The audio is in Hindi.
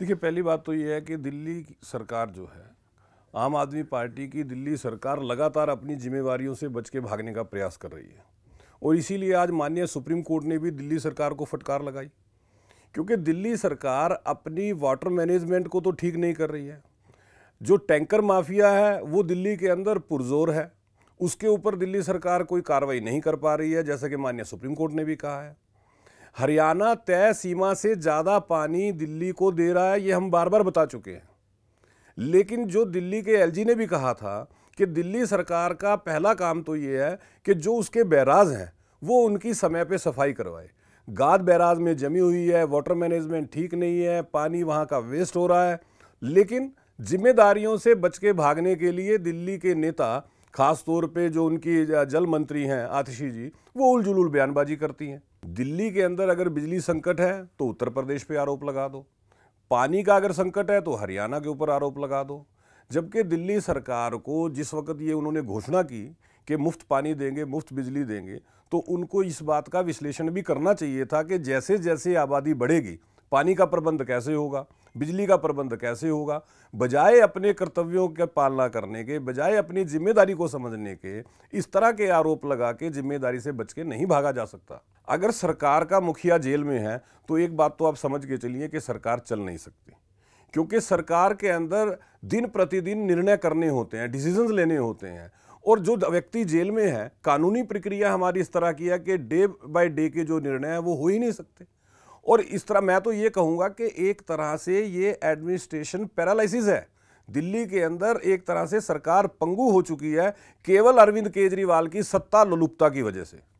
देखिए पहली बात तो ये है कि दिल्ली सरकार जो है आम आदमी पार्टी की दिल्ली सरकार लगातार अपनी जिम्मेवारियों से बच के भागने का प्रयास कर रही है और इसीलिए आज माननीय सुप्रीम कोर्ट ने भी दिल्ली सरकार को फटकार लगाई क्योंकि दिल्ली सरकार अपनी वाटर मैनेजमेंट को तो ठीक नहीं कर रही है जो टैंकर माफिया है वो दिल्ली के अंदर पुरजोर है उसके ऊपर दिल्ली सरकार कोई कार्रवाई नहीं कर पा रही है जैसा कि माननीय सुप्रीम कोर्ट ने भी कहा है हरियाणा तय सीमा से ज़्यादा पानी दिल्ली को दे रहा है ये हम बार बार बता चुके हैं लेकिन जो दिल्ली के एलजी ने भी कहा था कि दिल्ली सरकार का पहला काम तो ये है कि जो उसके बैराज हैं वो उनकी समय पे सफाई करवाए गाद बैराज में जमी हुई है वाटर मैनेजमेंट ठीक नहीं है पानी वहाँ का वेस्ट हो रहा है लेकिन जिम्मेदारियों से बच के भागने के लिए दिल्ली के नेता खास तौर पे जो उनकी जल मंत्री हैं आतिशी जी वो उलझुल बयानबाजी करती हैं दिल्ली के अंदर अगर बिजली संकट है तो उत्तर प्रदेश पे आरोप लगा दो पानी का अगर संकट है तो हरियाणा के ऊपर आरोप लगा दो जबकि दिल्ली सरकार को जिस वक्त ये उन्होंने घोषणा की कि मुफ्त पानी देंगे मुफ्त बिजली देंगे तो उनको इस बात का विश्लेषण भी करना चाहिए था कि जैसे जैसे आबादी बढ़ेगी पानी का प्रबंध कैसे होगा बिजली का प्रबंध कैसे होगा बजाय अपने कर्तव्यों का पालना करने के बजाय अपनी जिम्मेदारी को समझने के इस तरह के आरोप लगा के जिम्मेदारी से बच के नहीं भागा जा सकता अगर सरकार का मुखिया जेल में है तो एक बात तो आप समझ के चलिए कि सरकार चल नहीं सकती क्योंकि सरकार के अंदर दिन प्रतिदिन निर्णय करने होते हैं डिसीजन लेने होते हैं और जो व्यक्ति जेल में है कानूनी प्रक्रिया हमारी इस तरह की है कि डे बाय डे के जो निर्णय है वो हो ही नहीं सकते और इस तरह मैं तो ये कहूँगा कि एक तरह से ये एडमिनिस्ट्रेशन पैरालिसिस है दिल्ली के अंदर एक तरह से सरकार पंगू हो चुकी है केवल अरविंद केजरीवाल की सत्ता लुलुपता की वजह से